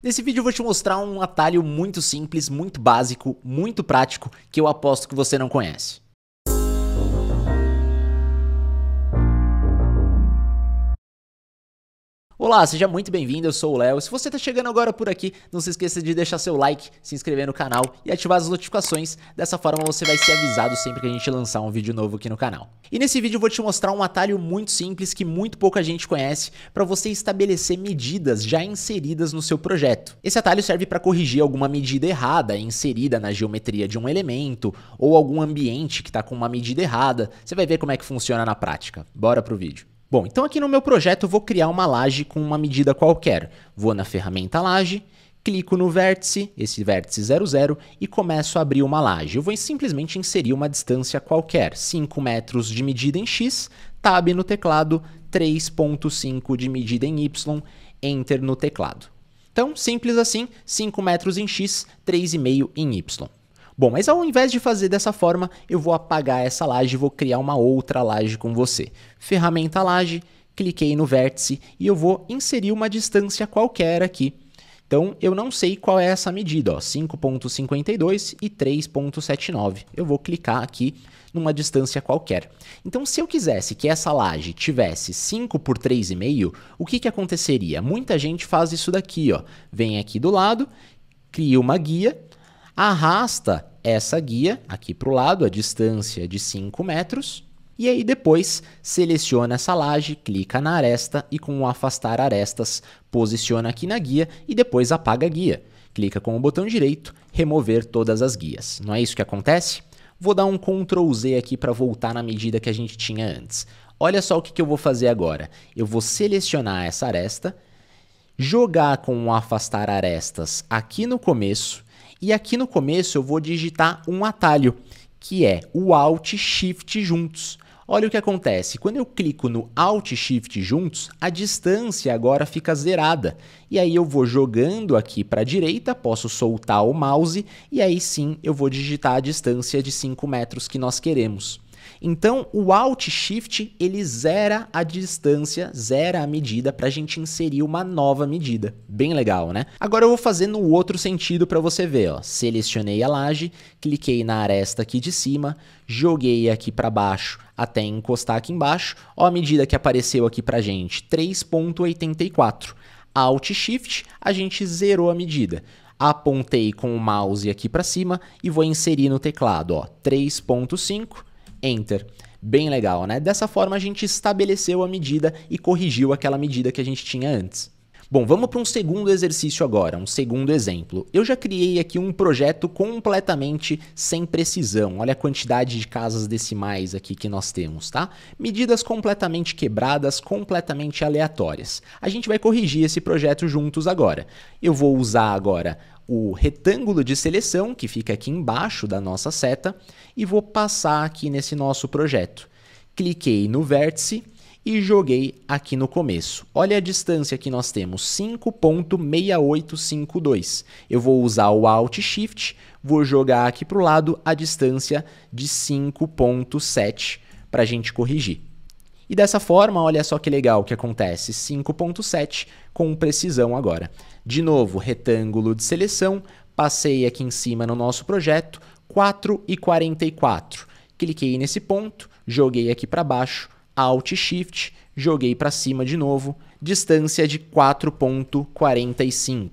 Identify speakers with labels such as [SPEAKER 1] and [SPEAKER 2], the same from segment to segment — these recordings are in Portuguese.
[SPEAKER 1] Nesse vídeo eu vou te mostrar um atalho muito simples, muito básico, muito prático, que eu aposto que você não conhece. Olá, seja muito bem-vindo, eu sou o Léo. Se você está chegando agora por aqui, não se esqueça de deixar seu like, se inscrever no canal e ativar as notificações. Dessa forma você vai ser avisado sempre que a gente lançar um vídeo novo aqui no canal. E nesse vídeo eu vou te mostrar um atalho muito simples que muito pouca gente conhece para você estabelecer medidas já inseridas no seu projeto. Esse atalho serve para corrigir alguma medida errada inserida na geometria de um elemento ou algum ambiente que está com uma medida errada. Você vai ver como é que funciona na prática. Bora pro vídeo. Bom, então aqui no meu projeto eu vou criar uma laje com uma medida qualquer. Vou na ferramenta laje, clico no vértice, esse vértice 00, e começo a abrir uma laje. Eu vou simplesmente inserir uma distância qualquer, 5 metros de medida em x, tab no teclado, 3.5 de medida em y, enter no teclado. Então, simples assim, 5 metros em x, 3,5 em y. Bom, mas ao invés de fazer dessa forma, eu vou apagar essa laje e vou criar uma outra laje com você. Ferramenta laje, cliquei no vértice e eu vou inserir uma distância qualquer aqui. Então, eu não sei qual é essa medida, 5.52 e 3.79. Eu vou clicar aqui numa distância qualquer. Então, se eu quisesse que essa laje tivesse 5 por 3,5, o que, que aconteceria? Muita gente faz isso daqui, ó. Vem aqui do lado, cria uma guia arrasta essa guia aqui para o lado, a distância de 5 metros, e aí depois seleciona essa laje, clica na aresta e com o afastar arestas posiciona aqui na guia e depois apaga a guia. Clica com o botão direito, remover todas as guias. Não é isso que acontece? Vou dar um Ctrl Z aqui para voltar na medida que a gente tinha antes. Olha só o que, que eu vou fazer agora. Eu vou selecionar essa aresta, jogar com o afastar arestas aqui no começo e aqui no começo eu vou digitar um atalho, que é o Alt Shift juntos. Olha o que acontece, quando eu clico no Alt Shift juntos, a distância agora fica zerada. E aí eu vou jogando aqui para a direita, posso soltar o mouse e aí sim eu vou digitar a distância de 5 metros que nós queremos. Então o Alt Shift ele zera a distância, zera a medida para a gente inserir uma nova medida. Bem legal, né? Agora eu vou fazer no outro sentido para você ver. Ó. Selecionei a laje, cliquei na aresta aqui de cima, joguei aqui para baixo até encostar aqui embaixo. Ó a medida que apareceu aqui para gente, 3.84. Alt Shift, a gente zerou a medida apontei com o mouse aqui para cima e vou inserir no teclado, ó, 3.5 Enter. Bem legal, né? Dessa forma a gente estabeleceu a medida e corrigiu aquela medida que a gente tinha antes. Bom, vamos para um segundo exercício agora, um segundo exemplo. Eu já criei aqui um projeto completamente sem precisão. Olha a quantidade de casas decimais aqui que nós temos, tá? Medidas completamente quebradas, completamente aleatórias. A gente vai corrigir esse projeto juntos agora. Eu vou usar agora o retângulo de seleção, que fica aqui embaixo da nossa seta, e vou passar aqui nesse nosso projeto. Cliquei no vértice e joguei aqui no começo. Olha a distância que nós temos, 5.6852. Eu vou usar o Alt Shift, vou jogar aqui para o lado a distância de 5.7 para a gente corrigir. E dessa forma, olha só que legal que acontece, 5.7 com precisão agora. De novo, retângulo de seleção, passei aqui em cima no nosso projeto, 4.44. e Cliquei nesse ponto, joguei aqui para baixo, Alt Shift, joguei para cima de novo, distância de 4.45.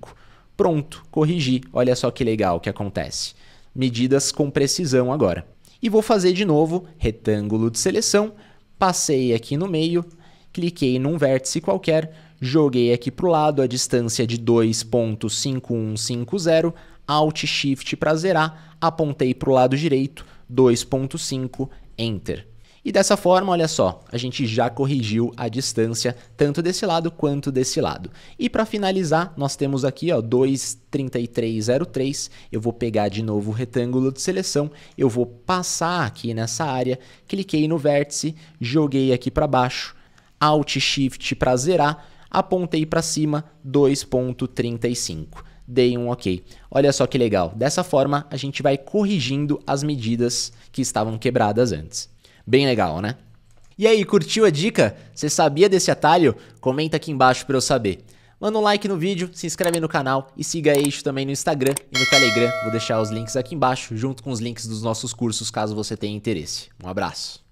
[SPEAKER 1] Pronto, corrigi. Olha só que legal que acontece. Medidas com precisão agora. E vou fazer de novo, retângulo de seleção, passei aqui no meio, cliquei num vértice qualquer, joguei aqui para o lado a distância de 2.5150, Alt Shift para zerar, apontei para o lado direito, 2.5, Enter. E dessa forma, olha só, a gente já corrigiu a distância tanto desse lado quanto desse lado. E para finalizar, nós temos aqui ó, 2,3303, eu vou pegar de novo o retângulo de seleção, eu vou passar aqui nessa área, cliquei no vértice, joguei aqui para baixo, Alt Shift para zerar, apontei para cima 2.35 dei um OK. Olha só que legal, dessa forma a gente vai corrigindo as medidas que estavam quebradas antes. Bem legal, né? E aí, curtiu a dica? Você sabia desse atalho? Comenta aqui embaixo para eu saber. Manda um like no vídeo, se inscreve no canal e siga a Eixo também no Instagram e no Telegram. Vou deixar os links aqui embaixo, junto com os links dos nossos cursos, caso você tenha interesse. Um abraço.